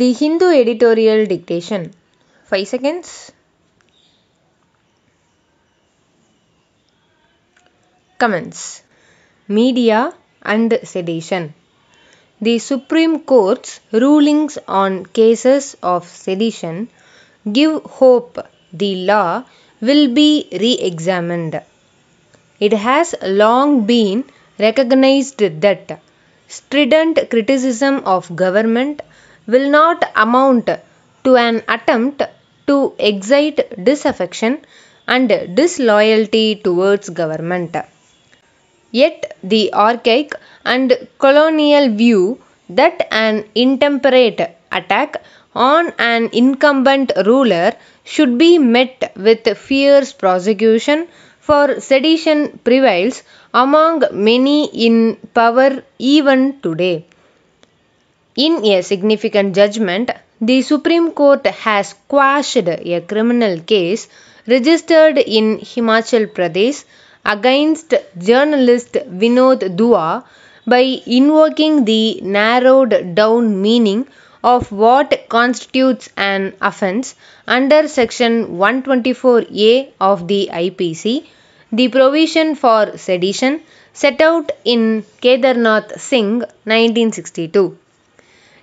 The Hindu editorial dictation. 5 seconds. Comments Media and Sedition. The Supreme Court's rulings on cases of sedition give hope the law will be re examined. It has long been recognized that strident criticism of government will not amount to an attempt to excite disaffection and disloyalty towards government. Yet the archaic and colonial view that an intemperate attack on an incumbent ruler should be met with fierce prosecution for sedition prevails among many in power even today. In a significant judgment, the Supreme Court has quashed a criminal case registered in Himachal Pradesh against journalist Vinod Dua by invoking the narrowed down meaning of what constitutes an offence under section 124A of the IPC, the provision for sedition set out in Kedarnath Singh 1962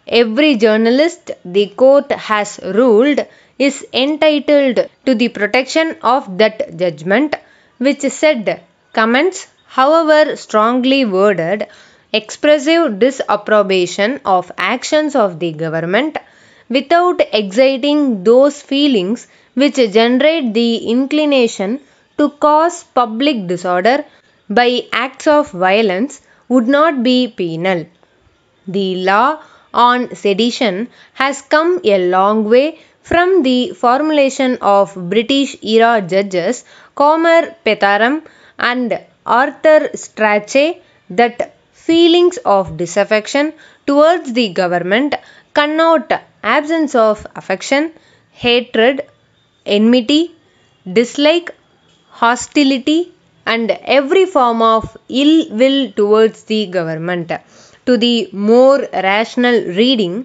every journalist the court has ruled is entitled to the protection of that judgment, which said comments, however strongly worded, expressive disapprobation of actions of the government without exciting those feelings which generate the inclination to cause public disorder by acts of violence would not be penal. The law on sedition has come a long way from the formulation of British era judges Comer Petaram and Arthur Strachey that feelings of disaffection towards the government connote absence of affection, hatred, enmity, dislike, hostility, and every form of ill will towards the government to the more rational reading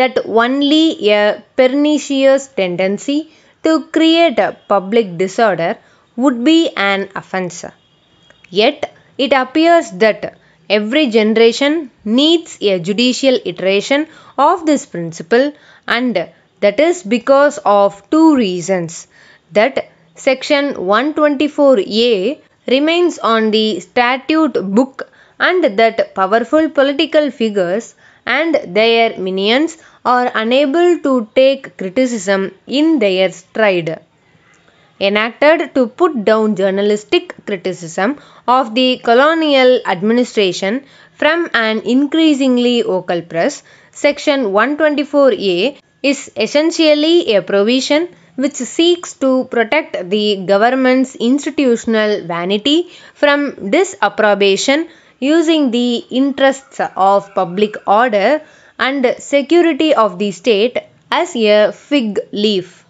that only a pernicious tendency to create a public disorder would be an offense. Yet, it appears that every generation needs a judicial iteration of this principle and that is because of two reasons that section 124a remains on the statute book and that powerful political figures and their minions are unable to take criticism in their stride. Enacted to put down journalistic criticism of the colonial administration from an increasingly vocal press, Section 124A is essentially a provision which seeks to protect the government's institutional vanity from disapprobation using the interests of public order and security of the state as a fig leaf.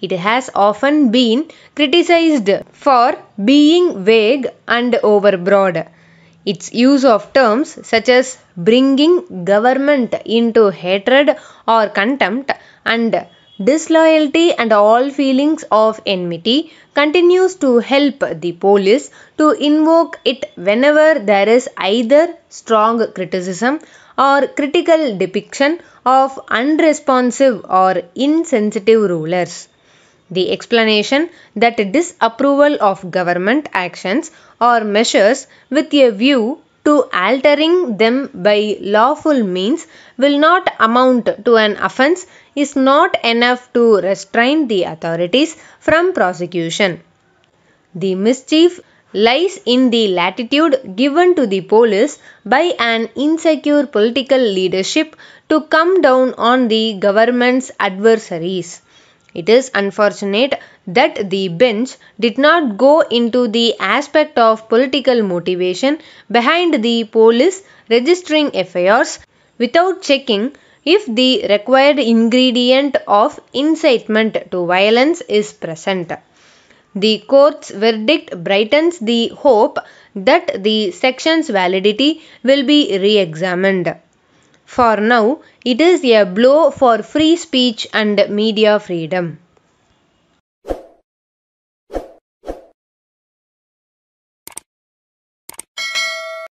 It has often been criticized for being vague and overbroad. Its use of terms such as bringing government into hatred or contempt and Disloyalty and all feelings of enmity continues to help the police to invoke it whenever there is either strong criticism or critical depiction of unresponsive or insensitive rulers. The explanation that disapproval of government actions or measures with a view to altering them by lawful means will not amount to an offence is not enough to restrain the authorities from prosecution. The mischief lies in the latitude given to the police by an insecure political leadership to come down on the government's adversaries. It is unfortunate that the bench did not go into the aspect of political motivation behind the police registering FIRs without checking if the required ingredient of incitement to violence is present. The court's verdict brightens the hope that the section's validity will be re-examined. For now, it is a blow for free speech and media freedom.